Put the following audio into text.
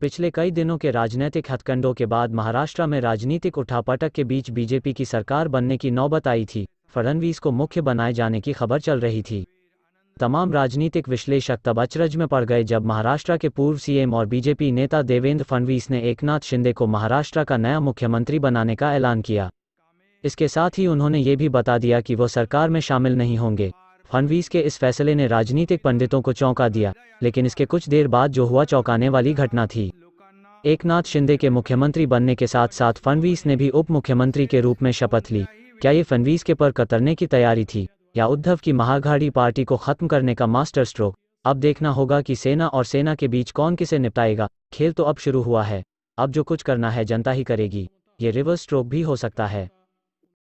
पिछले कई दिनों के राजनीतिक हथकंडों के बाद महाराष्ट्र में राजनीतिक उठापटक के बीच बीजेपी की सरकार बनने की नौबत आई थी फडणवीस को मुख्य बनाए जाने की खबर चल रही थी तमाम राजनीतिक विश्लेषक तब अचरज में पड़ गए जब महाराष्ट्र के पूर्व सीएम और बीजेपी नेता देवेंद्र फडणवीस ने एकनाथ शिंदे को महाराष्ट्र का नया मुख्यमंत्री बनाने का ऐलान किया इसके साथ ही उन्होंने ये भी बता दिया कि वो सरकार में शामिल नहीं होंगे फडनवीस के इस फैसले ने राजनीतिक पंडितों को चौंका दिया लेकिन इसके कुछ देर बाद जो हुआ चौंकाने वाली घटना थी एक नाथ शिंदे के मुख्यमंत्री बनने के साथ साथ फडनवीस ने भी उप मुख्यमंत्री के रूप में शपथ ली क्या ये फडनवीस के पर कतरने की तैयारी थी या उद्धव की महाघाड़ी पार्टी को खत्म करने का मास्टर स्ट्रोक अब देखना होगा कि सेना और सेना के बीच कौन किसे निपटाएगा खेल तो अब शुरू हुआ है अब जो कुछ करना है जनता ही करेगी ये रिवर्स स्ट्रोक भी हो सकता है